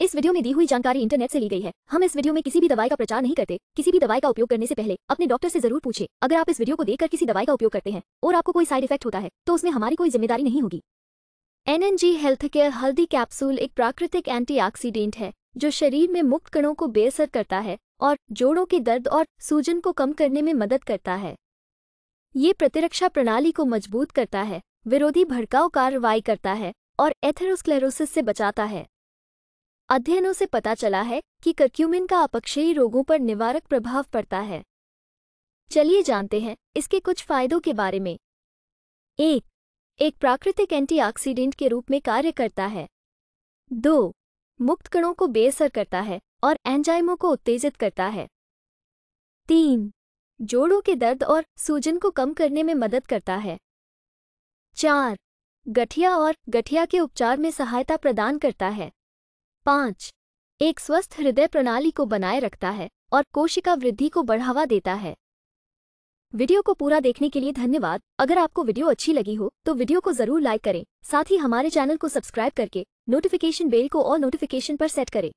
इस वीडियो में दी हुई जानकारी इंटरनेट से ली गई है हम इस वीडियो में किसी भी दवाई का प्रचार नहीं करते किसी भी दवाई का उपयोग करने से पहले अपने डॉक्टर से जरूर पूछे अगर आप इस वीडियो को देखकर किसी दवाई का उपयोग करते हैं और आपको कोई साइड इफेक्ट होता है तो उसमें हमारी कोई जिम्मेदारी नहीं होगी एनएनजी हेल्थ केयर हल्दी कैप्सूल एक प्राकृतिक एंटी है जो शरीर में मुक्त कणों को बेअसर करता है और जोड़ों के दर्द और सूजन को कम करने में मदद करता है ये प्रतिरक्षा प्रणाली को मजबूत करता है विरोधी भड़काव कार्रवाई करता है और एथेरोस्क्लेरोसिस से बचाता है अध्ययनों से पता चला है कि कर्क्यूमिन का अपक्षयी रोगों पर निवारक प्रभाव पड़ता है चलिए जानते हैं इसके कुछ फायदों के बारे में एक एक प्राकृतिक एंटीऑक्सीडेंट के रूप में कार्य करता है दो मुक्त कणों को बेअसर करता है और एंजाइमों को उत्तेजित करता है तीन जोड़ों के दर्द और सूजन को कम करने में मदद करता है चार गठिया और गठिया के उपचार में सहायता प्रदान करता है पाँच एक स्वस्थ हृदय प्रणाली को बनाए रखता है और कोशिका वृद्धि को बढ़ावा देता है वीडियो को पूरा देखने के लिए धन्यवाद अगर आपको वीडियो अच्छी लगी हो तो वीडियो को जरूर लाइक करें साथ ही हमारे चैनल को सब्सक्राइब करके नोटिफिकेशन बेल को और नोटिफिकेशन पर सेट करें